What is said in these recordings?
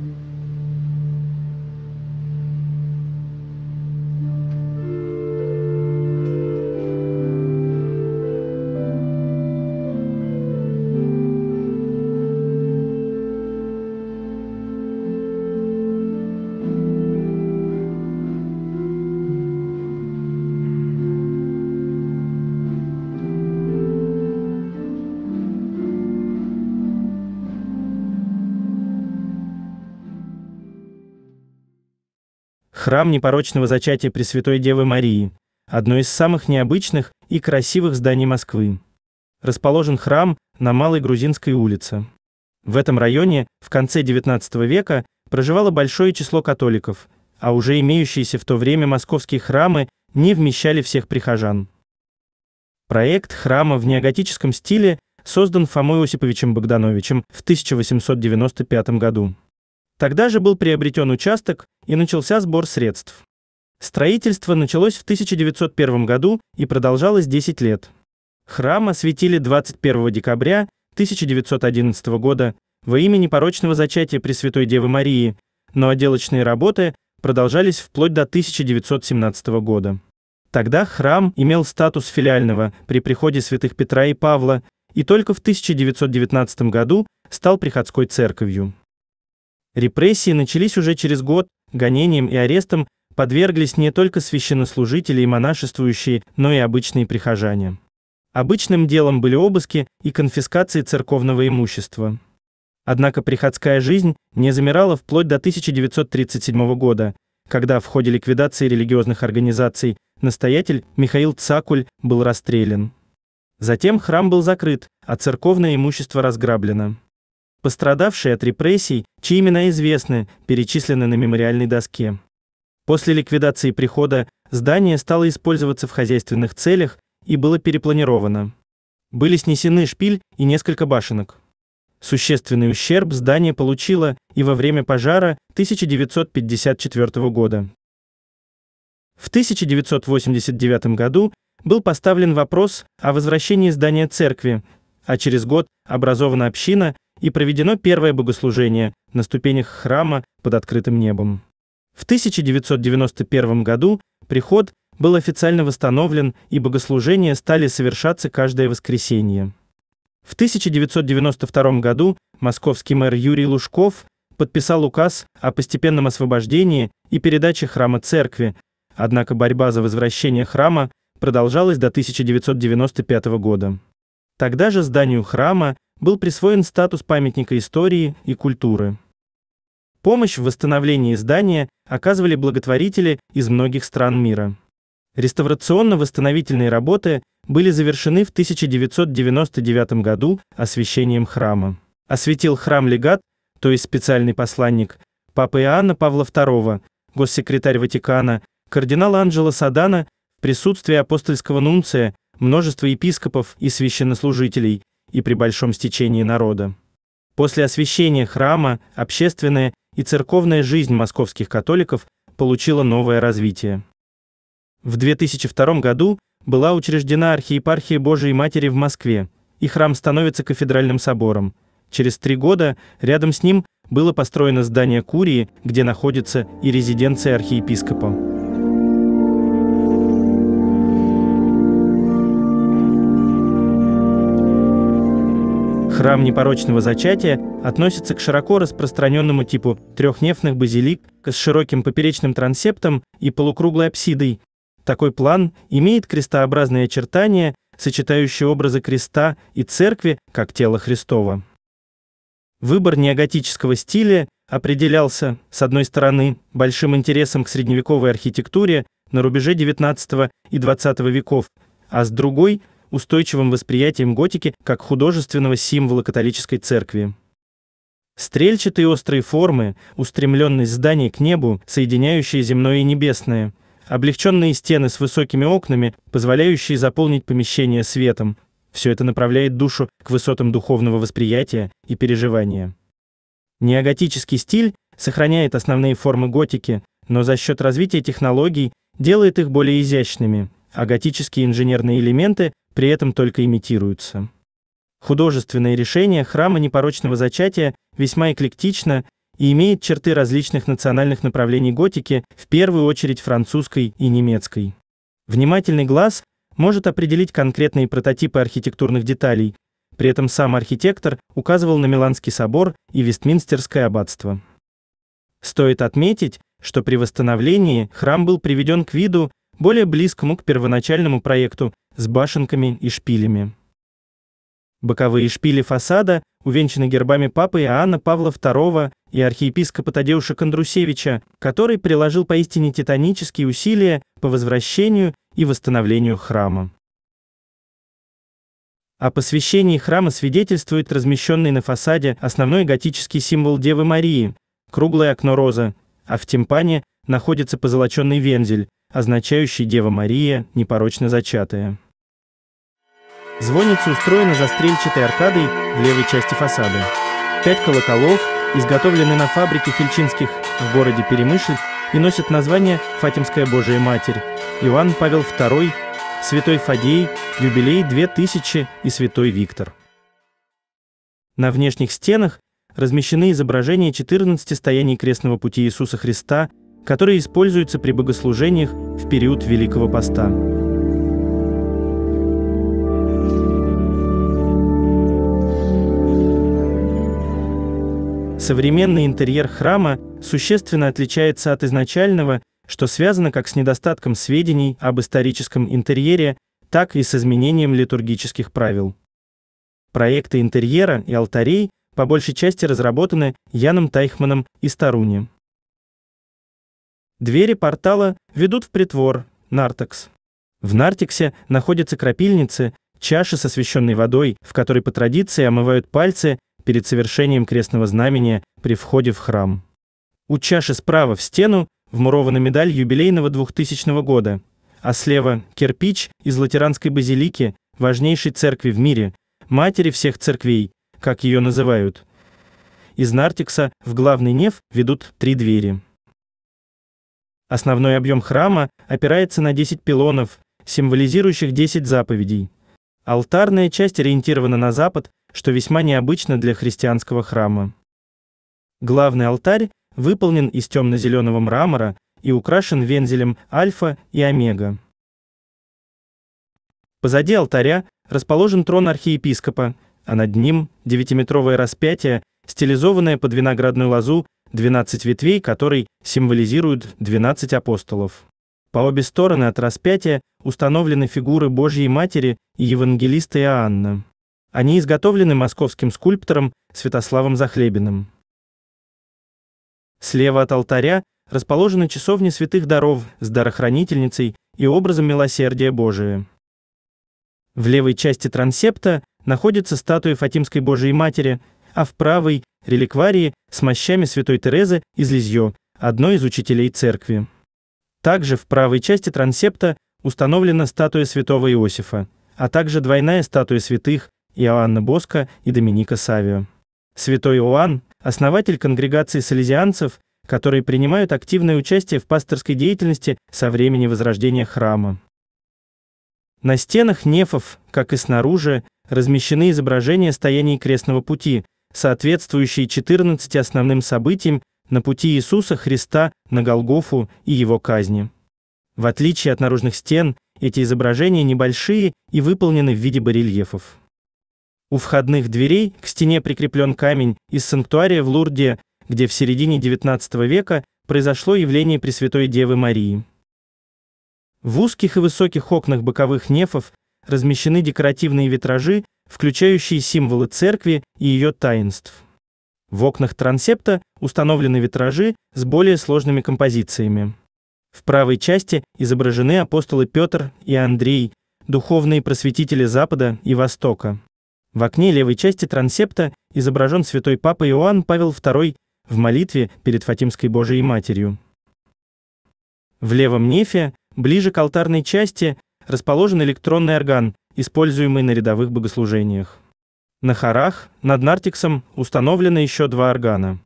Mm-hmm. храм непорочного зачатия Пресвятой Девы Марии, одно из самых необычных и красивых зданий Москвы. Расположен храм на Малой Грузинской улице. В этом районе в конце XIX века проживало большое число католиков, а уже имеющиеся в то время московские храмы не вмещали всех прихожан. Проект храма в неоготическом стиле создан Фомой Осиповичем Богдановичем в 1895 году. Тогда же был приобретен участок, и начался сбор средств. Строительство началось в 1901 году и продолжалось 10 лет. Храм осветили 21 декабря 1911 года во имя непорочного зачатия Пресвятой Девы Марии, но отделочные работы продолжались вплоть до 1917 года. Тогда храм имел статус филиального при приходе святых Петра и Павла и только в 1919 году стал приходской церковью. Репрессии начались уже через год гонениям и арестам подверглись не только священнослужители и монашествующие, но и обычные прихожане. Обычным делом были обыски и конфискации церковного имущества. Однако приходская жизнь не замирала вплоть до 1937 года, когда в ходе ликвидации религиозных организаций настоятель Михаил Цакуль был расстрелян. Затем храм был закрыт, а церковное имущество разграблено пострадавшие от репрессий, чьи имена известны, перечислены на мемориальной доске. После ликвидации прихода здание стало использоваться в хозяйственных целях и было перепланировано. Были снесены шпиль и несколько башенок. Существенный ущерб здание получило и во время пожара 1954 года. В 1989 году был поставлен вопрос о возвращении здания церкви, а через год образована община, и проведено первое богослужение на ступенях храма под открытым небом. В 1991 году приход был официально восстановлен, и богослужения стали совершаться каждое воскресенье. В 1992 году московский мэр Юрий Лужков подписал указ о постепенном освобождении и передаче храма церкви, однако борьба за возвращение храма продолжалась до 1995 года. Тогда же зданию храма был присвоен статус памятника истории и культуры. Помощь в восстановлении здания оказывали благотворители из многих стран мира. Реставрационно-восстановительные работы были завершены в 1999 году освящением храма. Осветил храм легат, то есть специальный посланник Папы Иоанна Павла II, госсекретарь Ватикана, кардинал Анджело Садана в присутствии апостольского нунция, множества епископов и священнослужителей – и при большом стечении народа. После освящения храма общественная и церковная жизнь московских католиков получила новое развитие. В 2002 году была учреждена архиепархия Божией Матери в Москве, и храм становится кафедральным собором. Через три года рядом с ним было построено здание Курии, где находится и резиденция архиепископа. Храм непорочного зачатия относится к широко распространенному типу трехнефных базилик с широким поперечным трансептом и полукруглой апсидой. Такой план имеет крестообразные очертания, сочетающие образы креста и церкви как тела Христова. Выбор неоготического стиля определялся, с одной стороны, большим интересом к средневековой архитектуре на рубеже XIX и XX веков, а с другой – устойчивым восприятием готики как художественного символа католической церкви. Стрельчатые острые формы, устремленность зданий к небу, соединяющие земное и небесное, облегченные стены с высокими окнами, позволяющие заполнить помещение светом. Все это направляет душу к высотам духовного восприятия и переживания. Неоготический стиль сохраняет основные формы готики, но за счет развития технологий делает их более изящными, а готические инженерные элементы при этом только имитируются. Художественное решение храма непорочного зачатия весьма эклектично и имеет черты различных национальных направлений готики, в первую очередь французской и немецкой. Внимательный глаз может определить конкретные прототипы архитектурных деталей. При этом сам архитектор указывал на Миланский собор и Вестминстерское аббатство. Стоит отметить, что при восстановлении храм был приведен к виду, более близкому к первоначальному проекту, с башенками и шпилями. Боковые шпили фасада увенчаны гербами папы Иоанна Павла II и архиепископа Тадеуша Кондрусевича, который приложил поистине титанические усилия по возвращению и восстановлению храма. О посвящении храма свидетельствует размещенный на фасаде основной готический символ Девы Марии – круглое окно роза, а в тимпане находится позолоченный вензель, означающий Дева Мария, непорочно зачатая. Звонница устроена за стрельчатой аркадой в левой части фасада. Пять колоколов изготовлены на фабрике Фельчинских в городе Перемышль и носят название «Фатимская Божия Матерь», Иван Павел II, Святой Фадей, юбилей 2000 и Святой Виктор. На внешних стенах размещены изображения 14 стояний крестного пути Иисуса Христа – которые используются при богослужениях в период Великого Поста. Современный интерьер храма существенно отличается от изначального, что связано как с недостатком сведений об историческом интерьере, так и с изменением литургических правил. Проекты интерьера и алтарей по большей части разработаны Яном Тайхманом и Старуни. Двери портала ведут в притвор, нартекс. В нартексе находятся крапильницы, чаши со священной водой, в которой по традиции омывают пальцы перед совершением крестного знамения при входе в храм. У чаши справа в стену вмурована медаль юбилейного 2000 года, а слева кирпич из латеранской базилики, важнейшей церкви в мире, матери всех церквей, как ее называют. Из Нартекса в главный неф ведут три двери. Основной объем храма опирается на 10 пилонов, символизирующих 10 заповедей. Алтарная часть ориентирована на запад, что весьма необычно для христианского храма. Главный алтарь выполнен из темно-зеленого мрамора и украшен вензелем альфа и омега. Позади алтаря расположен трон архиепископа, а над ним девятиметровое распятие, стилизованное под виноградную лозу 12 ветвей, которые символизируют 12 апостолов. По обе стороны от распятия установлены фигуры Божьей Матери и Евангелиста Иоанна. Они изготовлены московским скульптором Святославом Захлебиным. Слева от алтаря расположена часовня святых даров с дарохранительницей и образом милосердия Божия. В левой части трансепта находится статуя Фатимской Божией Матери а в правой – реликварии с мощами святой Терезы из Лизьё, одной из учителей церкви. Также в правой части трансепта установлена статуя святого Иосифа, а также двойная статуя святых Иоанна Боска и Доминика Савио. Святой Иоанн – основатель конгрегации салезианцев, которые принимают активное участие в пасторской деятельности со времени возрождения храма. На стенах нефов, как и снаружи, размещены изображения стояний крестного пути, соответствующие 14 основным событиям на пути Иисуса Христа на Голгофу и его казни. В отличие от наружных стен, эти изображения небольшие и выполнены в виде барельефов. У входных дверей к стене прикреплен камень из санктуария в Лурде, где в середине XIX века произошло явление Пресвятой Девы Марии. В узких и высоких окнах боковых нефов размещены декоративные витражи включающие символы церкви и ее таинств. В окнах трансепта установлены витражи с более сложными композициями. В правой части изображены апостолы Петр и Андрей, духовные просветители Запада и Востока. В окне левой части трансепта изображен святой папа Иоанн Павел II в молитве перед Фатимской Божией Матерью. В левом нефе, ближе к алтарной части, расположен электронный орган, используемый на рядовых богослужениях. На хорах над нартиксом установлены еще два органа.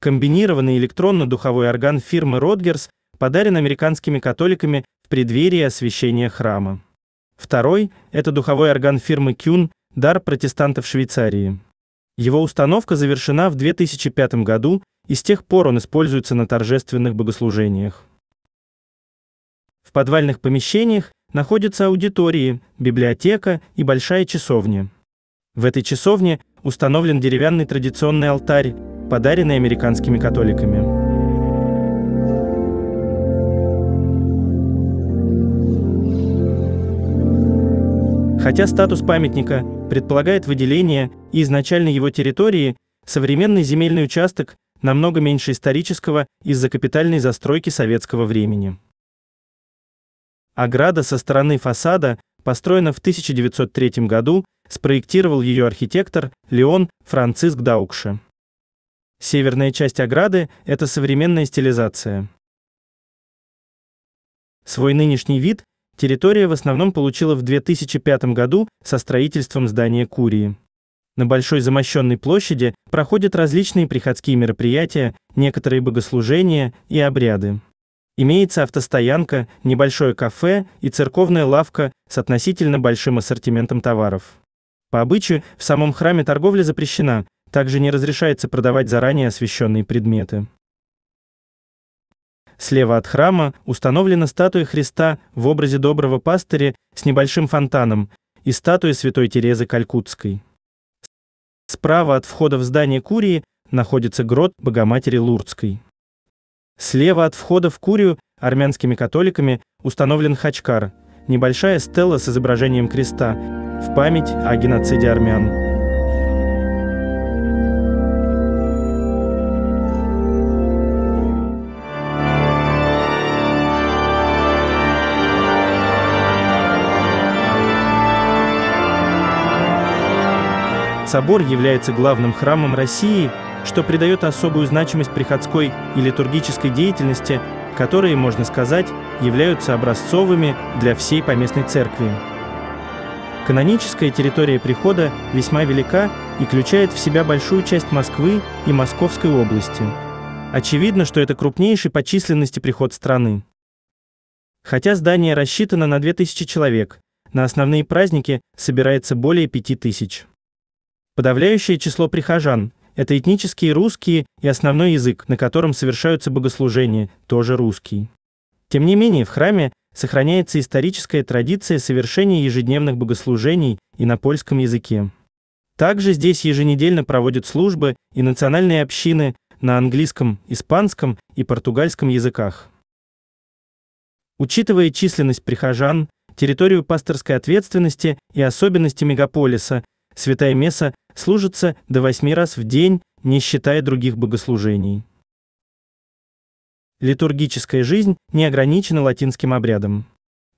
Комбинированный электронно-духовой орган фирмы Rodgers подарен американскими католиками в преддверии освящения храма. Второй это духовой орган фирмы Kuhn, дар протестантов Швейцарии. Его установка завершена в 2005 году, и с тех пор он используется на торжественных богослужениях. В подвальных помещениях находятся аудитории, библиотека и большая часовня. В этой часовне установлен деревянный традиционный алтарь, подаренный американскими католиками. Хотя статус памятника предполагает выделение и изначально его территории, современный земельный участок намного меньше исторического из-за капитальной застройки советского времени. Ограда со стороны фасада построена в 1903 году, спроектировал ее архитектор Леон Франциск Даукше. Северная часть ограды это современная стилизация. Свой нынешний вид территория в основном получила в 2005 году со строительством здания Курии. На большой замощенной площади проходят различные приходские мероприятия, некоторые богослужения и обряды. Имеется автостоянка, небольшое кафе и церковная лавка с относительно большим ассортиментом товаров. По обычаю, в самом храме торговля запрещена, также не разрешается продавать заранее освященные предметы. Слева от храма установлена статуя Христа в образе доброго пастыря с небольшим фонтаном и статуя Святой Терезы Калькутской. Справа от входа в здание Курии находится грот Богоматери Лурдской. Слева от входа в Курию армянскими католиками установлен хачкар – небольшая стела с изображением креста в память о геноциде армян. Собор является главным храмом России, что придает особую значимость приходской и литургической деятельности, которые, можно сказать, являются образцовыми для всей поместной церкви. Каноническая территория прихода весьма велика и включает в себя большую часть Москвы и Московской области. Очевидно, что это крупнейший по численности приход страны. Хотя здание рассчитано на 2000 человек, на основные праздники собирается более 5000. Подавляющее число прихожан – это этнические русские и основной язык, на котором совершаются богослужения, тоже русский. Тем не менее, в храме сохраняется историческая традиция совершения ежедневных богослужений и на польском языке. Также здесь еженедельно проводят службы и национальные общины на английском, испанском и португальском языках. Учитывая численность прихожан, территорию пасторской ответственности и особенности мегаполиса, Святая месса служится до восьми раз в день, не считая других богослужений. Литургическая жизнь не ограничена латинским обрядом.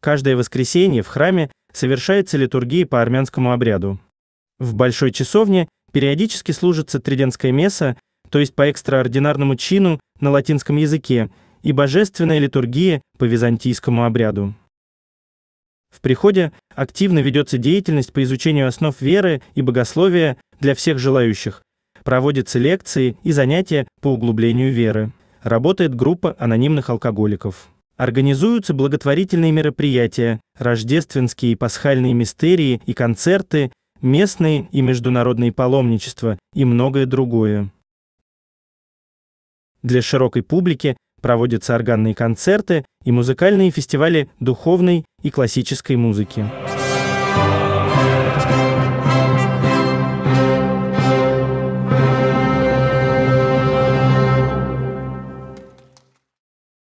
Каждое воскресенье в храме совершается литургия по армянскому обряду. В большой часовне периодически служится триденская месса, то есть по экстраординарному чину на латинском языке, и божественная литургия по византийскому обряду. В приходе активно ведется деятельность по изучению основ веры и богословия для всех желающих. Проводятся лекции и занятия по углублению веры. Работает группа анонимных алкоголиков. Организуются благотворительные мероприятия, рождественские и пасхальные мистерии и концерты, местные и международные паломничества и многое другое. Для широкой публики Проводятся органные концерты и музыкальные фестивали духовной и классической музыки.